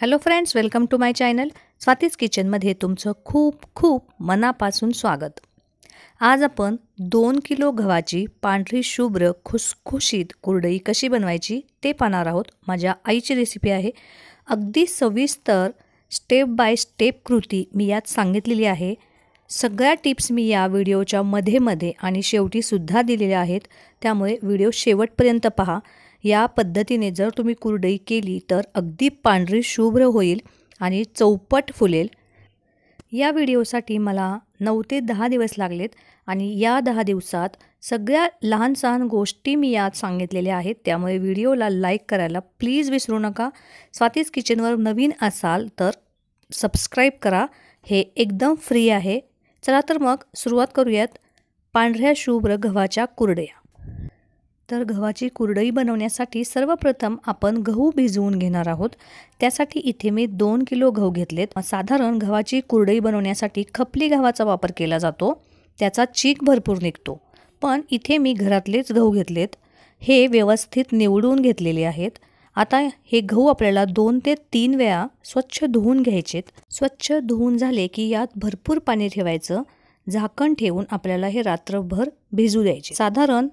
hello friends welcome to my channel Swati's किचनमध्ये तुमचं खूप खूप मनापासून स्वागत आज आपण दोन किलो गव्हाची पांढरी शुभ्र खुसखुशीत कुरडई कशी बनवायची ते पाहणार आहोत माझ्या आईची रेसिपी आहे अगदी सविस्तर स्टेप बाय स्टेप कृती मी यात सांगितलेली आहे सगळ्या टिप्स मी या व्हिडिओच्या मध्ये मध्ये आणि शेवटीसुद्धा दिलेल्या आहेत त्यामुळे व्हिडिओ शेवटपर्यंत पहा या पद्धतीने जर तुम्ही कुरडई केली तर अगदी पांढरी शुभ्र होईल आणि चौपट फुलेल या व्हिडिओसाठी मला नऊ ते दहा दिवस लागलेत आणि या दहा दिवसात सगळ्या लहान सहान गोष्टी मी यात सांगितलेल्या आहेत त्यामुळे व्हिडिओला लाईक करायला प्लीज विसरू नका स्वातीज किचनवर नवीन असाल तर सबस्क्राईब करा हे एकदम फ्री आहे चला तर मग सुरुवात करूयात पांढऱ्या शुभ्र गव्हाच्या कुरड्या तर गव्हाची कुरडई बनवण्यासाठी सर्वप्रथम आपण गहू भिजवून घेणार आहोत त्यासाठी इथे मी दोन किलो गहू घेतलेत साधारण गव्हाची कुरडई बनवण्यासाठी खपली गव्हाचा वापर केला जातो त्याचा चीक भरपूर निघतो पण इथे मी घरातलेच गहू घेतलेत हे व्यवस्थित निवडून घेतलेले आहेत आता हे गहू आपल्याला दोन ते तीन वेळा स्वच्छ धुवून घ्यायचेत स्वच्छ धुवून झाले की यात भरपूर पाणी ठेवायचं झाकण ठेवून आपल्याला हे रात्रभर भिजू द्यायचे साधारण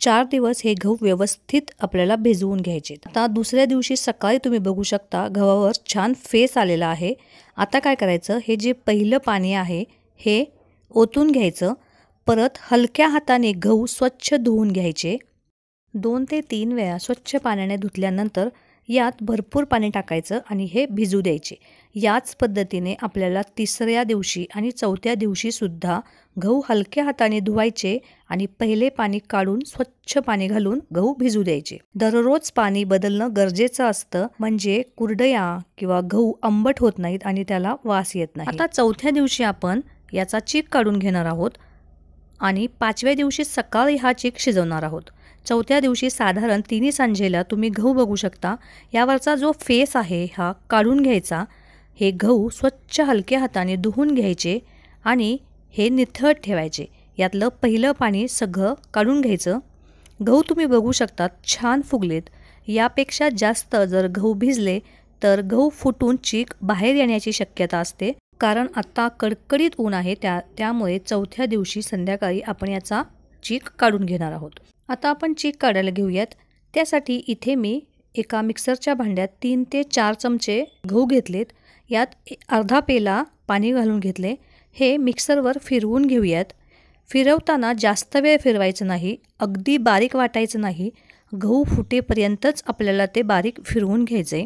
चार दिवस हे गहू व्यवस्थित आपल्याला भिजवून घ्यायचे आता दुसऱ्या दिवशी सकाळी तुम्ही बघू शकता गव्हावर छान फेस आलेला आहे आता काय करायचं हे जे पहिलं पाणी आहे हे ओतून घ्यायचं परत हलक्या हाताने गहू स्वच्छ धुवून घ्यायचे दोन ते तीन वेळा स्वच्छ पाण्याने धुतल्यानंतर यात भरपूर पाणी टाकायचं आणि हे भिजू द्यायचे याच पद्धतीने आपल्याला तिसऱ्या दिवशी आणि चौथ्या दिवशीसुद्धा गहू हलक्या हाताने धुवायचे आणि पहिले पाणी काढून स्वच्छ पाणी घालून गहू भिजू द्यायचे दररोज पाणी बदलणं गरजेचं असतं म्हणजे कुरडया किंवा गहू आंबट होत नाहीत आणि त्याला वास येत नाही आता चौथ्या दिवशी आपण याचा चीक काढून घेणार आहोत आणि पाचव्या दिवशी सकाळी हा चीक शिजवणार आहोत चौथ्या दिवशी साधारण तिन्ही सांजेला तुम्ही गहू बघू शकता यावरचा जो फेस आहे हा काढून घ्यायचा हे गहू स्वच्छ हलक्या हाताने धुवून घ्यायचे आणि हे निथळ ठेवायचे यातलं पहिलं पाणी सगळं काढून घ्यायचं गहू तुम्ही बघू शकतात छान फुगलेत यापेक्षा जास्त जर गहू भिजले तर गहू फुटून चीक बाहेर येण्याची शक्यता असते कारण आत्ता कडकडीत ऊन आहे त्या त्यामुळे चौथ्या दिवशी संध्याकाळी आपण याचा चीक काढून घेणार आहोत आता आपण चीक काढायला घेऊयात त्यासाठी इथे मी एका मिक्सरच्या भांड्यात तीन ते चार चमचे गहू घेतलेत यात अर्धा पेला पाणी घालून घेतले हे मिक्सरवर फिरवून घेऊयात फिरवताना जास्त वेळ फिरवायचं नाही अगदी बारीक वाटायचं नाही गहू फुटेपर्यंतच आपल्याला ते बारीक फिरवून घ्यायचे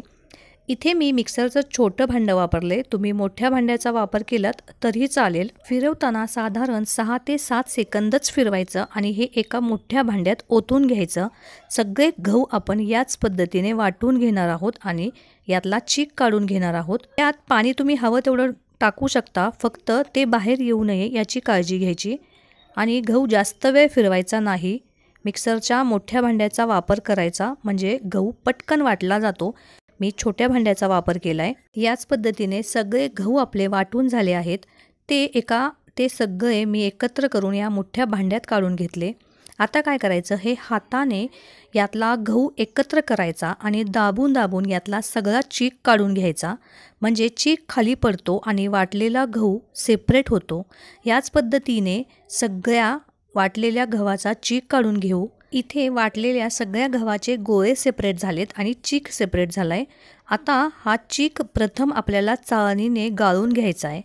इथे मी मिक्सरचं छोटं भांडं वापरले तुम्ही मोठ्या भांड्याचा वापर केलात तरी चालेल फिरवताना साधारण सहा ते सात सेकंदच फिरवायचं आणि हे एका मोठ्या भांड्यात ओतून घ्यायचं सगळे गहू आपण याच पद्धतीने वाटून घेणार आहोत आणि यातला चीक काढून घेणार आहोत त्यात पाणी तुम्ही हवं तेवढं टाकू शकता फक्त ते बाहेर येऊ नये याची काळजी घ्यायची आणि गहू जास्त वेळ फिरवायचा नाही मिक्सरच्या मोठ्या भांड्याचा वापर करायचा म्हणजे गहू पटकन वाटला जातो मी छोट्या भांड्याचा वापर केला आहे याच पद्धतीने सगळे गहू आपले वाटून झाले आहेत ते एका ते सगळे मी एकत्र करून या मोठ्या भांड्यात काढून घेतले आता काय करायचं हे हाताने यातला गहू एकत्र करायचा आणि दाबून दाबून यातला सगळा चीक काढून घ्यायचा म्हणजे चीक खाली पडतो आणि वाटलेला गहू सेपरेट होतो याच पद्धतीने सगळ्या वाटलेल्या गव्हाचा चीक काढून घेऊ इथे वाटलेल्या सगळ्या गव्हाचे गोळे सेपरेट झालेत आणि चीक सेपरेट झालाय आता हा चीक प्रथम आपल्याला चाळणीने गाळून घ्यायचा आहे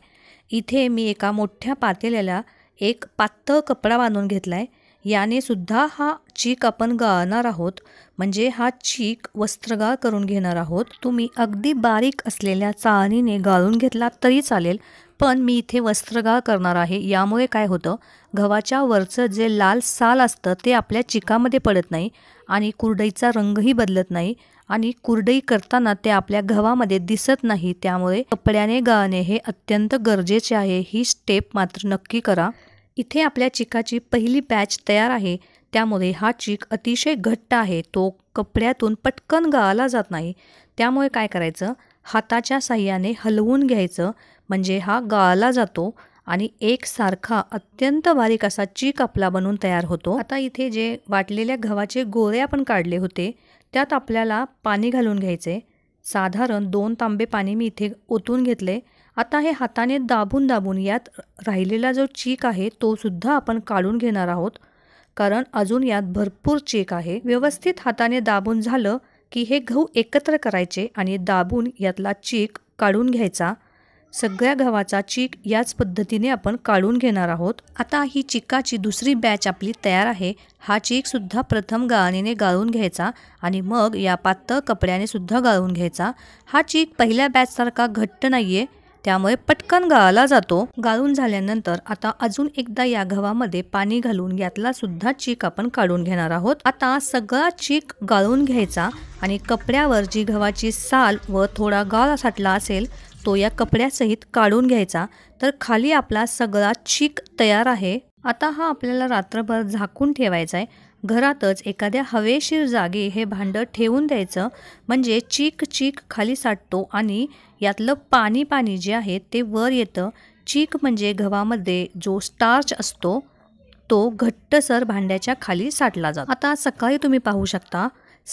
इथे मी एका मोठ्या पातेल्याला एक पातळ कपडा बांधून घेतला आहे याने सुद्धा हा चीक आपण गाळणार आहोत म्हणजे हा चीक वस्त्रगाळ करून घेणार आहोत तुम्ही अगदी बारीक असलेल्या चाळणीने गाळून घेतला तरी चालेल पण मी इथे वस्त्रगाळ करणार आहे यामुळे काय होतं गव्हाच्या वरचं जे लाल साल असतं ते आपल्या चिकामध्ये पडत नाही आणि कुरडईचा रंगही बदलत नाही आणि कुरडई करताना ते आपल्या गव्हामध्ये दिसत नाही त्यामुळे कपड्याने गाळणे हे अत्यंत गरजेचे आहे ही स्टेप मात्र नक्की करा इथे आपल्या चिकाची पहिली बॅच तयार आहे त्यामुळे हा चिक अतिशय घट्ट आहे तो कपड्यातून पटकन गाळला जात नाही त्यामुळे काय करायचं हाताच्या साह्याने हलवून घ्यायचं म्हणजे हा गाळला जातो आणि एकसारखा अत्यंत बारीक असा चीक आपला बनून तयार होतो आता इथे जे वाटलेल्या गव्हाचे गोळे आपण काढले होते त्यात आपल्याला पाणी घालून घ्यायचे साधारण दोन तांबे पाणी मी इथे ओतून घेतले आता हे हाताने दाबून दाबून यात राहिलेला जो चीक आहे तो सुद्धा आपण काढून घेणार आहोत कारण अजून यात भरपूर चीक आहे व्यवस्थित हाताने दाबून झालं की हे गहू एकत्र करायचे आणि दाबून यातला चीक काढून घ्यायचा सगळ्या गव्हाचा चीक याच पद्धतीने आपण काढून घेणार आहोत आता ही चिकाची दुसरी बॅच आपली तयार आहे हा चीकसुद्धा प्रथम गाळणीने गाळून घ्यायचा आणि मग या पातळ कपड्याने सुद्धा गाळून घ्यायचा हा चीक पहिल्या बॅचसारखा घट्ट नाही त्यामुळे पटकन गाळला जातो गाळून झाल्यानंतर आता अजून एकदा या गव्हामध्ये पाणी घालून यातला सुद्धा चीक आपण काढून घेणार आहोत आता सगळा चीक गाळून घ्यायचा आणि कपड्यावर जी गव्हाची साल व थोडा गाळ साठला असेल तो या कपड्यासहित काढून घ्यायचा तर खाली आपला सगळा चीक तयार आहे आता हा आपल्याला रात्रभर झाकून ठेवायचा आहे घरातच एखाद्या हवेशीर जागी हे भांडं ठेवून द्यायचं म्हणजे चीक चीक खाली साठतो आणि यातलं पाणी पाणी जे आहे ते वर येतं चीक म्हणजे गव्हामध्ये जो स्टार्च असतो तो घट्टसर भांड्याच्या खाली साठला जातो आता सकाळी तुम्ही पाहू शकता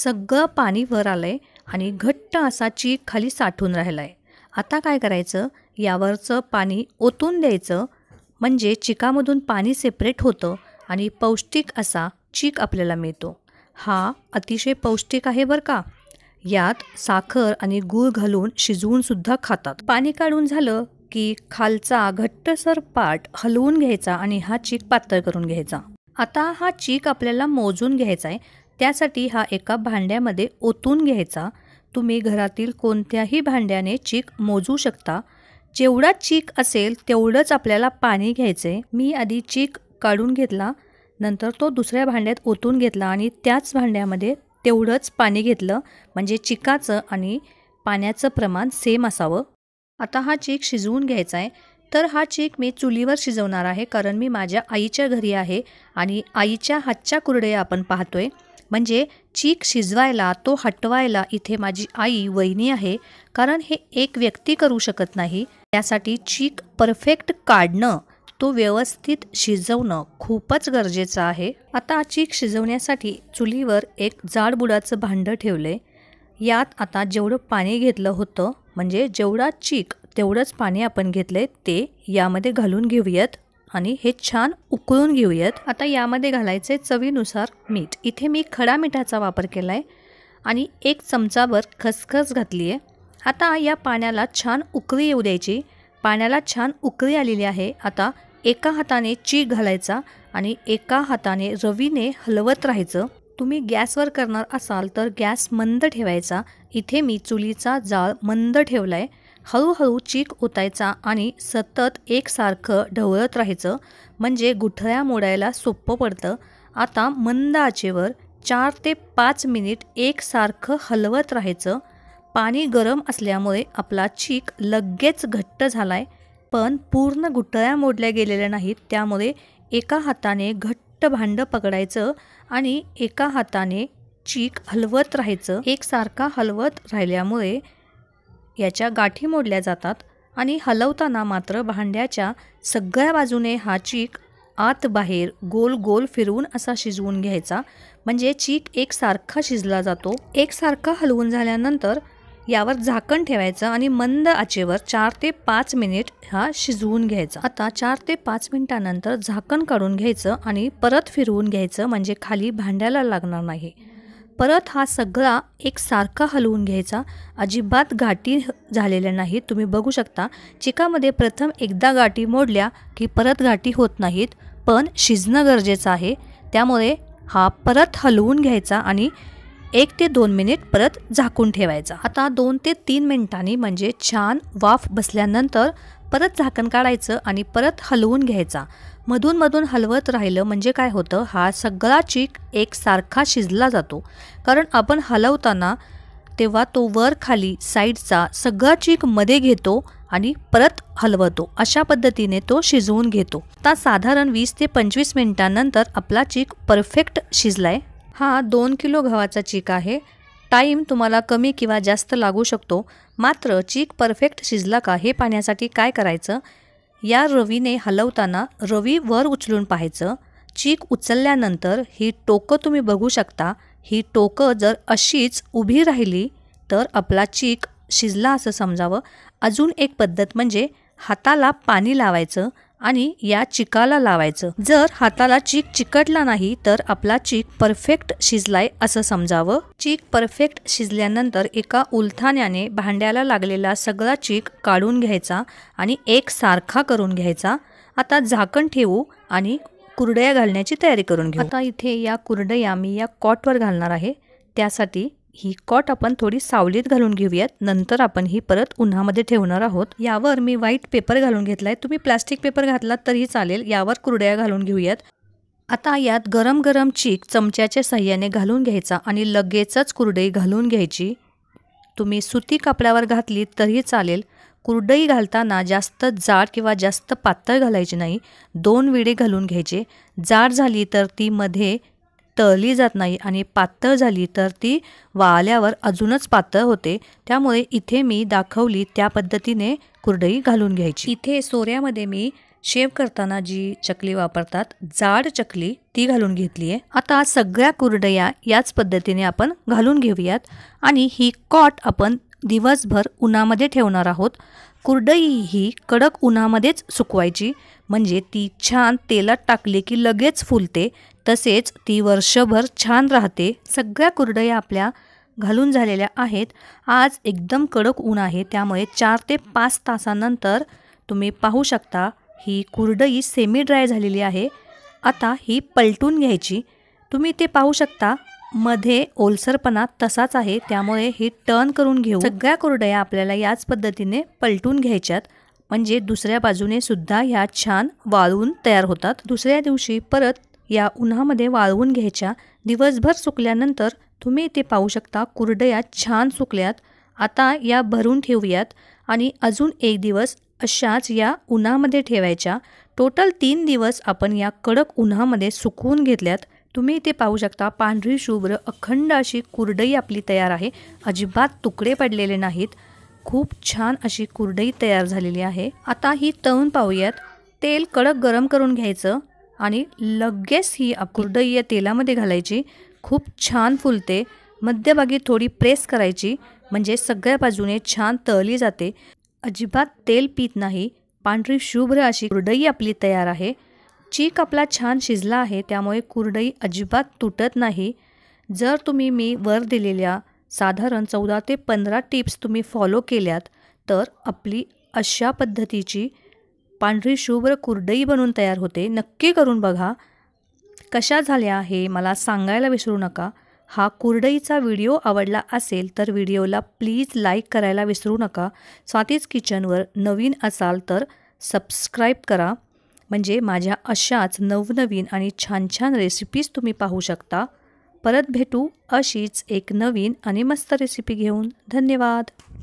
सगळं पाणी वर आलं आहे आणि घट्ट असा चीक खाली साठून राहिला आहे आता काय करायचं यावरचं पाणी ओतून द्यायचं म्हणजे चिकामधून पाणी सेपरेट होतं आणि पौष्टिक असा चीक आपल्याला मिळतो हा अतिशय पौष्टिक आहे बरं का यात साखर आणि गूळ घालून शिजवूनसुद्धा खातात पाणी काढून झालं की खालचा घट्टसर पाट हलवून घ्यायचा आणि हा चीक पातळ करून घ्यायचा आता हा चीक आपल्याला मोजून घ्यायचा आहे त्यासाठी हा एका भांड्यामध्ये ओतून घ्यायचा तुम्ही घरातील कोणत्याही भांड्याने चीक मोजू शकता जेवढा चीक असेल तेवढंच आपल्याला पाणी आहे मी आधी चीक काढून घेतला नंतर तो दुसऱ्या भांड्यात ओतून घेतला आणि त्याच भांड्यामध्ये तेवढंच पाणी घेतलं म्हणजे चिकाचं आणि पाण्याचं प्रमाण सेम असावं आता हा चीक शिजवून घ्यायचा आहे तर हा चेक मी चुलीवर शिजवणार आहे कारण मी माझ्या आईच्या घरी आहे आणि आईच्या हातच्या कुरडया आपण पाहतोय म्हणजे चीक शिजवायला तो हटवायला इथे माझी आई वहिनी आहे कारण हे एक व्यक्ती करू शकत नाही त्यासाठी चीक परफेक्ट काढणं तो व्यवस्थित शिजवणं खूपच गरजेचं आहे आता चीक शिजवण्यासाठी चुलीवर एक जाडबुडाचं भांडं ठेवलं यात आता जेवढं पाणी घेतलं होतं म्हणजे जेवढा चीक तेवढंच पाणी आपण घेतलं आहे ते यामध्ये घालून घेऊयात आणि हे छान उकळून घेऊयात आता यामध्ये घालायचे चवीनुसार मीठ इथे मी खडा मिठाचा वापर केला आहे आणि एक चमचाभर खसखस घातली आहे आता या पाण्याला छान उकळी येऊ द्यायची पाण्याला छान उकळी आलेली आहे आता एका हाताने चीक घालायचा आणि एका हाताने रवीने हलवत राहायचं तुम्ही गॅसवर करणार असाल तर गॅस मंद ठेवायचा इथे मी चुलीचा जाळ मंद ठेवला आहे हळूहळू चीक ओतायचा आणि सतत एकसारखं ढवळत राहायचं म्हणजे गुठळ्या मोडायला सोपं पडतं आता मंद आचेवर चार ते पाच मिनिट एकसारखं हलवत राहायचं पाणी गरम असल्यामुळे आपला चीक लगेच घट्ट झाला आहे पण पूर्ण गुठळ्या मोडल्या गेलेल्या नाहीत त्यामुळे एका हाताने घट्ट भांडं पकडायचं आणि एका हाताने चीक हलवत राहायचं एकसारखा हलवत राहिल्यामुळे याच्या गाठी मोडल्या जातात आणि हलवताना मात्र भांड्याच्या सगळ्या बाजूने हा चीक आत बाहेर गोल गोल फिरवून असा शिजवून घ्यायचा म्हणजे चीक एकसारखा शिजला जातो एकसारखा हलवून झाल्यानंतर यावर झाकण ठेवायचं आणि मंद आचेवर चार ते पाच मिनिट हा शिजवून घ्यायचा आता चार ते पाच मिनिटानंतर झाकण काढून घ्यायचं आणि परत फिरवून घ्यायचं म्हणजे खाली भांड्याला लागणार नाही परत हा सगळा एक सारखा हलवून घ्यायचा अजिबात गाठी झालेल्या नाहीत तुम्ही बघू शकता चिकामध्ये प्रथम एकदा गाठी मोडल्या की परत गाठी होत नाहीत पण शिजणं गरजेचं आहे त्यामुळे हा परत हलवून घ्यायचा आणि एक ते दोन मिनिट परत झाकून ठेवायचा आता दोन ते तीन मिनिटांनी म्हणजे छान वाफ बसल्यानंतर परत झाकण काढायचं आणि परत हलवून घ्यायचा मधून मधून हलवत राहिलं म्हणजे काय होतं हा सगळा चीक एक सारखा शिजला जातो कारण आपण हलवताना तेव्हा तो वर खाली साईडचा सगळा चीक मध्ये घेतो आणि परत हलवतो अशा पद्धतीने तो शिजवून घेतो आता साधारण वीस ते पंचवीस मिनिटांनंतर आपला चीक परफेक्ट शिजलाय हा दोन किलो गव्हाचा चीक आहे टाईम तुम्हाला कमी किंवा जास्त लागू शकतो मात्र चीक परफेक्ट शिजला का हे पाहण्यासाठी काय करायचं या रवीने हलवताना रवी वर उचलून पाहायचं चीक उचलल्यानंतर ही टोकं तुम्ही बघू शकता ही टोकं जर अशीच उभी राहिली तर आपला चीक शिजला असं समजावं अजून एक पद्धत म्हणजे हाताला पाणी लावायचं आणि या चिकाला लावायचं जर हाताला चीक चिकटला नाही तर आपला चीक परफेक्ट शिजलाय असं समजावं चीक परफेक्ट शिजल्यानंतर एका उलथाण्याने भांड्याला लागलेला सगळा चीक काढून घ्यायचा आणि एक सारखा करून घ्यायचा आता झाकण ठेवू आणि कुरडया घालण्याची तयारी करून घेऊ आता इथे या कुरडया मी या कॉटवर घालणार आहे त्यासाठी ही कॉट आपण थोडी सावलीत घालून घेऊयात नंतर आपण ही परत उन्हामध्ये ठेवणार आहोत यावर मी व्हाईट पेपर घालून घेतलाय तुम्ही प्लास्टिक पेपर घातलात तरी चालेल यावर कुरड्या घालून घेऊयात आता यात गरम गरम चीक चमच्याच्या सहाय्याने घालून घ्यायचा आणि लगेचच कुरडई घालून घ्यायची तुम्ही सुती कापडावर घातली तरी चालेल कुरडई घालताना जास्त जाड किंवा जास्त पातळ घालायची नाही दोन विडे घालून घ्यायचे जाड झाली तर ती मध्ये तळली जात नाही आणि पातळ झाली तर ती वाळल्यावर अजूनच पातळ होते त्यामुळे इथे मी दाखवली त्या पद्धतीने कुरडई घालून घ्यायची इथे सोऱ्यामध्ये मी शेव करताना जी चकली वापरतात जाड चकली ती घालून घेतली आहे आता सगळ्या कुरडया याच पद्धतीने आपण घालून घेऊयात आणि ही कॉट आपण दिवसभर उन्हामध्ये ठेवणार आहोत कुरडई ही कडक उन्हामध्येच सुकवायची म्हणजे ती छान तेलात टाकली की लगेच फुलते तसेच ती वर्षभर छान राहते सगळ्या कुरड्या आपल्या घालून झालेल्या आहेत आज एकदम कडक ऊन आहे त्यामुळे चार ते पाच तासानंतर तुम्ही पाहू शकता ही कुरडई सेमी ड्राय झालेली आहे आता ही पलटून घ्यायची तुम्ही ते पाहू शकता मध्ये ओलसरपणा तसाच आहे त्यामुळे ही टर्न करून घेऊ सगळ्या कुरडया आपल्याला याच पद्धतीने पलटून घ्यायच्यात म्हणजे दुसऱ्या बाजूने सुद्धा ह्या छान वाळून तयार होतात दुसऱ्या दिवशी परत या उन्हामध्ये वाळवून घ्यायच्या दिवसभर सुकल्यानंतर तुम्ही इथे पाहू शकता कुरडया छान सुकल्यात आता या भरून ठेवूयात आणि अजून एक दिवस अशाच या उन्हामध्ये ठेवायच्या टोटल तीन दिवस आपण या कडक उन्हामध्ये सुकवून घेतल्यात तुम्ही इथे पाहू शकता पांढरी शुभ्र अखंड अशी कुरडई आपली तयार आहे अजिबात तुकडे पडलेले नाहीत खूप छान अशी कुरडई तयार झालेली आहे आता ही तळून पाहूयात तेल कडक गरम करून घ्यायचं आणि लगेच ही कुरडई या तेलामध्ये घालायची खूप छान फुलते मध्यभागी थोडी प्रेस करायची म्हणजे सगळ्या बाजूने छान तळली जाते अजिबात तेल पीत नाही पांढरी शुभ्र अशी कुरडई आपली तयार आहे चीक आपला छान शिजला आहे त्यामुळे कुरडई अजिबात तुटत नाही जर तुम्ही मी वर दिलेल्या साधारण चौदा ते पंधरा टिप्स तुम्ही फॉलो केल्यात तर आपली अशा पद्धतीची पांढरी शुभ्र कुरडई बनून तयार होते नक्की करून बघा कशा झाल्या हे मला सांगायला विसरू नका हा कुरडईचा व्हिडिओ आवडला असेल तर व्हिडिओला प्लीज लाईक करायला विसरू नका स्वातीज किचनवर नवीन असाल तर सबस्क्राईब करा म्हणजे माझ्या अशाच नवनवीन आणि छान छान रेसिपीज तुम्ही पाहू शकता परत भेटू अशीच एक नवीन आणि मस्त रेसिपी घेऊन धन्यवाद